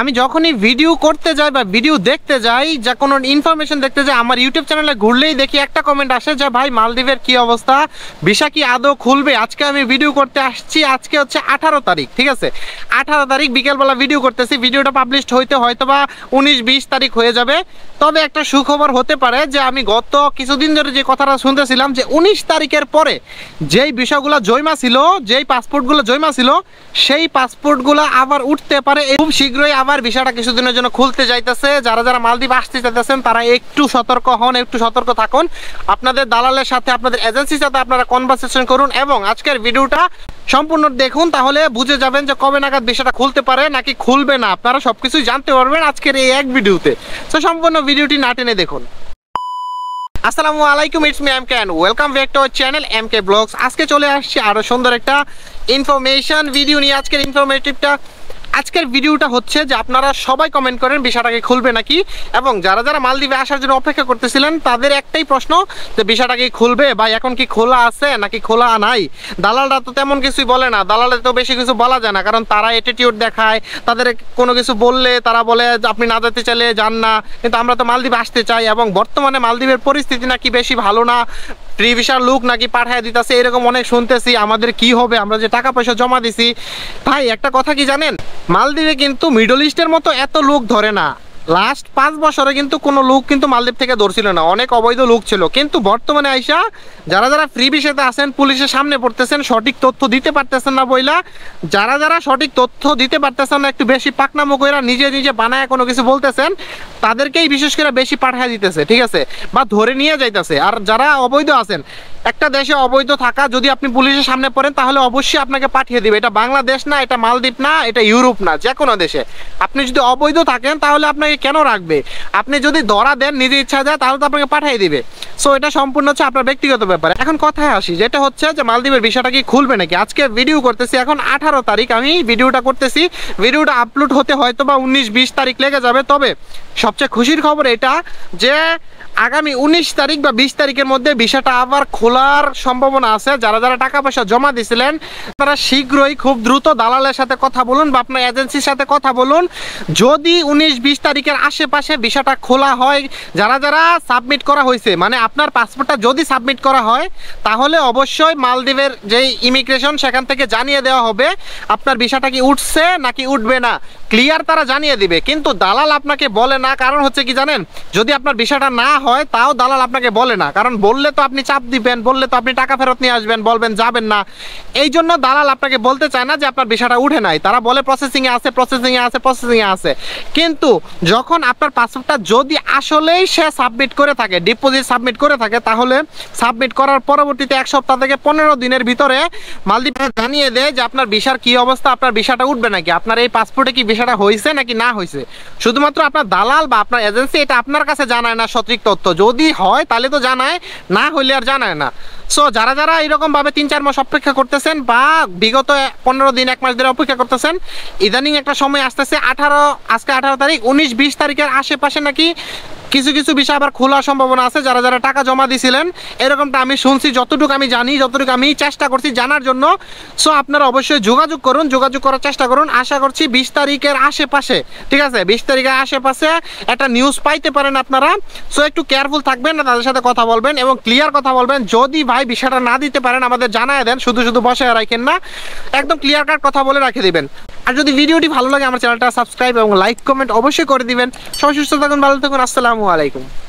আমি যখনই ভিডিও করতে যাই বা ভিডিও দেখতে যাই যা কোনো ইনফরমেশন দেখতে যাই আমার ইউটিউব চ্যানেলে ঘুরলেই দেখি একটা কমেন্ট আসে যে ভাই মালদ্বীপের কি অবস্থা ভিসা কি আদৌ খুলবে আজকে আমি ভিডিও করতে আসছি আজকে হচ্ছে আঠারো তারিখ ঠিক আছে আঠারো তারিখ বিকেলবেলা ভিডিও করতেছি ভিডিওটা পাবলিশ হইতে হয়তো বা উনিশ বিশ তারিখ হয়ে যাবে তবে একটা সুখবর হতে পারে যে আমি গত কিছুদিন ধরে যে কথাটা শুনতেছিলাম যে উনিশ তারিখের পরে যেই বিষয়গুলো জৈমা ছিল যেই পাসপোর্টগুলো জৈমা ছিল সেই পাসপোর্টগুলো আবার উঠতে পারে খুব শীঘ্রই আবার ভিসাটা কিছুদিনের জন্য খুলতে যাইতেছে যারা যারা মালদ্বীপ আসতে চাইতেছেন তারা একটু সতর্ক হন একটু সতর্ক থাকুন আপনাদের দালালের সাথে আপনাদের এজেন্সির সাথে আপনারা কনভারসেশন করুন এবং আজকের ভিডিওটা সম্পূর্ণ দেখুন তাহলে বুঝে যাবেন যে কবে নাগাদ বিষয়টা খুলতে পারে নাকি খুলবে না আপনারা সবকিছু জানতে পারবেন আজকের এই এক ভিডিওতে তো সম্পূর্ণ ভিডিওটি না টেনে দেখুন আসসালামু আলাইকুম it's me M can welcome back to channel M K vlogs আজকে চলে আসছি আরও সুন্দর একটা ইনফরমেশন ভিডিও নিয়ে আজকের ইনফরমেটিভটা আজকের ভিডিওটা হচ্ছে যে আপনারা সবাই কমেন্ট করেন বিষাটাকে খুলবে নাকি এবং যারা যারা মালদ্বীপে আসার জন্য অপেক্ষা করতেছিলেন তাদের একটাই প্রশ্ন যে বিষাটাকে কি খুলবে বা এখন কি খোলা আছে নাকি খোলা নাই দালালরা তো তেমন কিছুই বলে না দালালে তো বেশি কিছু বলা যায় না কারণ তারা অ্যাটিটিউড দেখায় তাদের কোনো কিছু বললে তারা বলে আপনি না যেতে চাইলে যান না কিন্তু আমরা তো মালদ্বীপ আসতে চাই এবং বর্তমানে মালদ্বীপের পরিস্থিতি নাকি বেশি ভালো না ট্রি ভিসার লোক নাকি পাঠায় দিতেছে এরকম অনেক শুনতেছি আমাদের কি হবে আমরা যে টাকা পয়সা জমা দিছি ভাই একটা কথা কি জানেন মালদ্বীপে কিন্তু মিডল ইস্টের মতো এত লোক ধরে না লাস্ট পাঁচ বছরে কিন্তু কোনো লোক কিন্তু মালদ্বীপ থেকে ধরছিল না অনেক অবৈধ লোক ছিল কিন্তু বর্তমানে আইসা যারা যারা ফ্রি বিষয়তে আছেন পুলিশের সামনে পড়তেছেন সঠিক তথ্য দিতে পারতেছেন না বইলা যারা যারা সঠিক তথ্য দিতে পারতেছেন না একটু বেশি পাকনামো কইরা নিজে নিজে বানায় কোনো কিছু বলতেছেন তাদেরকেই বিশেষ করে বেশি পাঠায় দিতেছে ঠিক আছে বা ধরে নিয়ে যাইতেছে আর যারা অবৈধ আছেন একটা দেশে অবৈধ থাকা যদি আপনি পুলিশের সামনে পড়েন তাহলে অবশ্যই আপনাকে পাঠিয়ে দিবে এটা বাংলাদেশ না এটা মালদ্বীপ না এটা ইউরোপ না যে কোনো দেশে আপনি যদি অবৈধ থাকেন তাহলে আপনাকে কেন রাখবে আপনি যদি ধরা দেন নিজের ইচ্ছা যায় তাহলে তো আপনাকে পাঠিয়ে দিবে সো এটা সম্পূর্ণ হচ্ছে আপনার ব্যক্তিগত ব্যাপার এখন কথায় আসি যেটা হচ্ছে যে মালদ্বীপের বিষয়টা কি খুলবে নাকি আজকে ভিডিও করতেছি এখন আঠারো তারিখ আমি ভিডিওটা করতেছি ভিডিওটা আপলোড হতে হয়তো বা উনিশ বিশ তারিখ লেগে যাবে তবে সব সবচেয়ে খুশির খবর এটা যে আগামী ১৯ তারিখ বা ২০ তারিখের মধ্যে ভিসাটা আবার খোলার সম্ভাবনা আছে যারা যারা টাকা পয়সা জমা দিয়েছিলেন তারা শীঘ্রই খুব দ্রুত দালালের সাথে কথা বলুন বা আপনার এজেন্সির সাথে কথা বলুন যদি ১৯ ২০ তারিখের আশেপাশে ভিসাটা খোলা হয় যারা যারা সাবমিট করা হয়েছে মানে আপনার পাসপোর্টটা যদি সাবমিট করা হয় তাহলে অবশ্যই মালদ্বীপের যেই ইমিগ্রেশন সেখান থেকে জানিয়ে দেওয়া হবে আপনার ভিসাটা কি উঠছে নাকি উঠবে না ক্লিয়ার তারা জানিয়ে দিবে কিন্তু দালাল আপনাকে বলে না কারণ হচ্ছে কি জানেন যদি আপনার বিষয়টা না হয় তাও দালাল আপনাকে বলে না কারণ বললে তো আপনি চাপ দিবেন বললে তো আপনি টাকা ফেরত নিয়ে আসবেন বলবেন যাবেন না এই জন্য দালাল আপনাকে বলতে চায় না যে আপনার বিষয়টা উঠে নাই তারা বলে প্রসেসিংয়ে আছে প্রসেসিংয়ে আছে প্রসেসিংয়ে আছে কিন্তু যখন আপনার পাসপোর্টটা যদি আসলেই সে সাবমিট করে থাকে ডিপোজিট সাবমিট করে থাকে তাহলে সাবমিট করার পরবর্তীতে এক সপ্তাহ থেকে পনেরো দিনের ভিতরে মালদ্বীপ জানিয়ে দেয় যে আপনার ভিসার কি অবস্থা আপনার বিষয়টা উঠবে নাকি আপনার এই পাসপোর্টে কি বিষয়টা হয়েছে নাকি না হয়েছে শুধুমাত্র আপনার দালাল দালাল বা আপনার এজেন্সি এটা আপনার কাছে জানায় না সঠিক তথ্য যদি হয় তাহলে তো জানায় না হইলে আর জানায় না সো যারা যারা এরকমভাবে তিন চার মাস অপেক্ষা করতেছেন বা বিগত পনেরো দিন এক মাস ধরে অপেক্ষা করতেছেন ইদানিং একটা সময় আসতেছে আঠারো আজকে আঠারো তারিখ উনিশ বিশ তারিখের আশেপাশে নাকি কিছু কিছু বিষয় আবার খোলার সম্ভাবনা আছে যারা যারা টাকা জমা দিয়েছিলেন এরকমটা আমি শুনছি যতটুকু আমি জানি যতটুকু আমি চেষ্টা করছি জানার জন্য সো আপনারা অবশ্যই যোগাযোগ করুন যোগাযোগ করার চেষ্টা করুন আশা করছি বিশ তারিখের আশেপাশে ঠিক আছে বিশ তারিখের আশেপাশে একটা নিউজ পাইতে পারেন আপনারা সো একটু কেয়ারফুল থাকবেন না তাদের সাথে কথা বলবেন এবং ক্লিয়ার কথা বলবেন যদি ভাই বিষয়টা না দিতে পারেন আমাদের জানায় দেন শুধু শুধু বসে রাখেন না একদম ক্লিয়ার কাট কথা বলে রাখে দিবেন আর যদি ভিডিওটি ভালো লাগে আমার চ্যানেলটা সাবস্ক্রাইব এবং লাইক কমেন্ট অবশ্যই করে দিবেন সবাই সুস্থ থাকুন ভালো থাকুন আসসালামু আলাইকুম